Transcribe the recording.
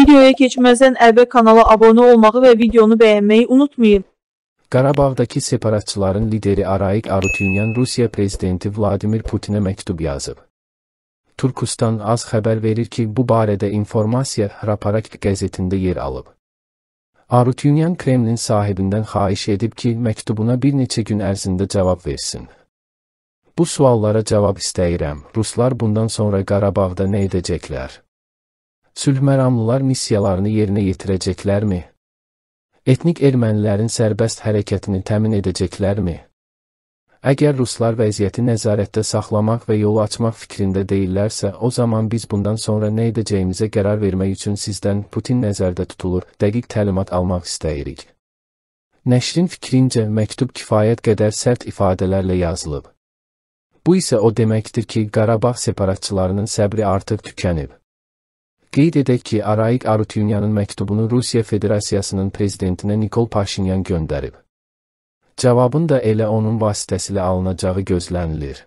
Videoya keçməzdən əvvəl kanala abunə olmağı və videonu bəyənməyi unutmayın. Qarabağdakı separatçıların lideri Arayik Arutyunyan Rusiya prezidenti Vladimir Putinə məktub yazıb. Türkistan az xəbər verir ki, bu barədə informasiya Raparak qəzetində yer alıb. Arutyunyan Kremlin sahibindən xahiş edib ki, məktubuna bir neçə gün ərzində cavab versin. Bu suallara cavab istəyirəm. Ruslar bundan sonra Qarabağda nə edəcəklər? sülhməramlılar missiyalarını yerinə yetirəcəklərmi? Etnik ermənilərin sərbəst hərəkətini təmin edəcəklərmi? Əgər ruslar vəziyyəti nəzarətdə saxlamaq və yolu açmaq fikrində deyillərsə, o zaman biz bundan sonra nə edəcəyimizə qərar vermək üçün sizdən Putin nəzərdə tutulur, dəqiq təlimat almaq istəyirik. Nəşrin fikrincə məktub kifayət qədər sərt ifadələrlə yazılıb. Bu isə o deməkdir ki, Qarabağ separatçılarının səbri artıq tükənib. Qeyd edək ki, Araik Arutyunyanın məktubunu Rusiya Federasiyasının prezidentinə Nikol Paşinyan göndərib. Cavabın da elə onun vasitəsilə alınacağı gözlənilir.